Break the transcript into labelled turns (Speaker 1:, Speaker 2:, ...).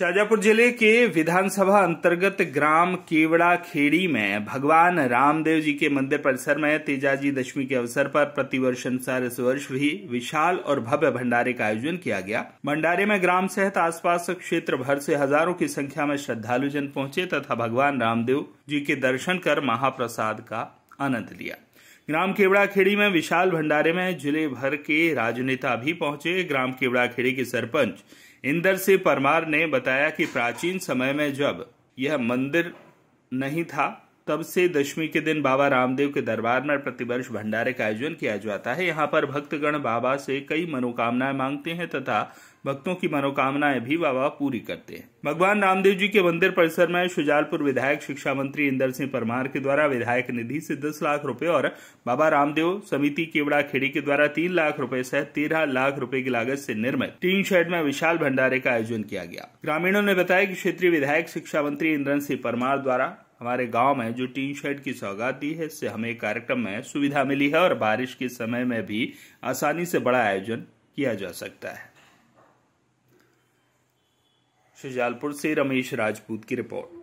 Speaker 1: शाजापुर जिले के विधानसभा अंतर्गत ग्राम केवड़ा खेड़ी में भगवान रामदेव जी के मंदिर परिसर में तेजाजी दशमी के अवसर पर प्रतिवर्ष अनुसार इस वर्ष भी विशाल और भव्य भंडारे का आयोजन किया गया भंडारे में ग्राम सहित आसपास क्षेत्र भर से हजारों की संख्या में श्रद्धालु जन पहुंचे तथा भगवान रामदेव जी के दर्शन कर महाप्रसाद का आनंद लिया ग्राम केवड़ा खेड़ी में विशाल भंडारे में जिले भर के राजनेता भी पहुंचे ग्राम केवड़ा खेड़ी के सरपंच इंदर सिंह परमार ने बताया कि प्राचीन समय में जब यह मंदिर नहीं था तब से दशमी के दिन बाबा रामदेव के दरबार में प्रतिवर्ष भंडारे का आयोजन किया जाता है यहाँ पर भक्तगण बाबा से कई मनोकामनाएं मांगते हैं तथा भक्तों की मनोकामनाएं भी बाबा पूरी करते हैं भगवान रामदेव जी के मंदिर परिसर में शुजालपुर विधायक शिक्षा मंत्री इंदर सिंह परमार के द्वारा विधायक निधि से दस लाख रूपये और बाबा रामदेव समिति केवड़ा खेड़ी के द्वारा तीन लाख रूपये सहित तेरह लाख रूपये की लागत से निर्मित टीन शेड में विशाल भंडारे का आयोजन किया गया ग्रामीणों ने बताया कि क्षेत्रीय विधायक शिक्षा मंत्री इंद्र सिंह परमार द्वारा हमारे गांव में जो टीन शेड की सौगात दी है इससे हमें कार्यक्रम में सुविधा मिली है और बारिश के समय में भी आसानी से बड़ा आयोजन किया जा सकता है शुजालपुर से रमेश राजपूत की रिपोर्ट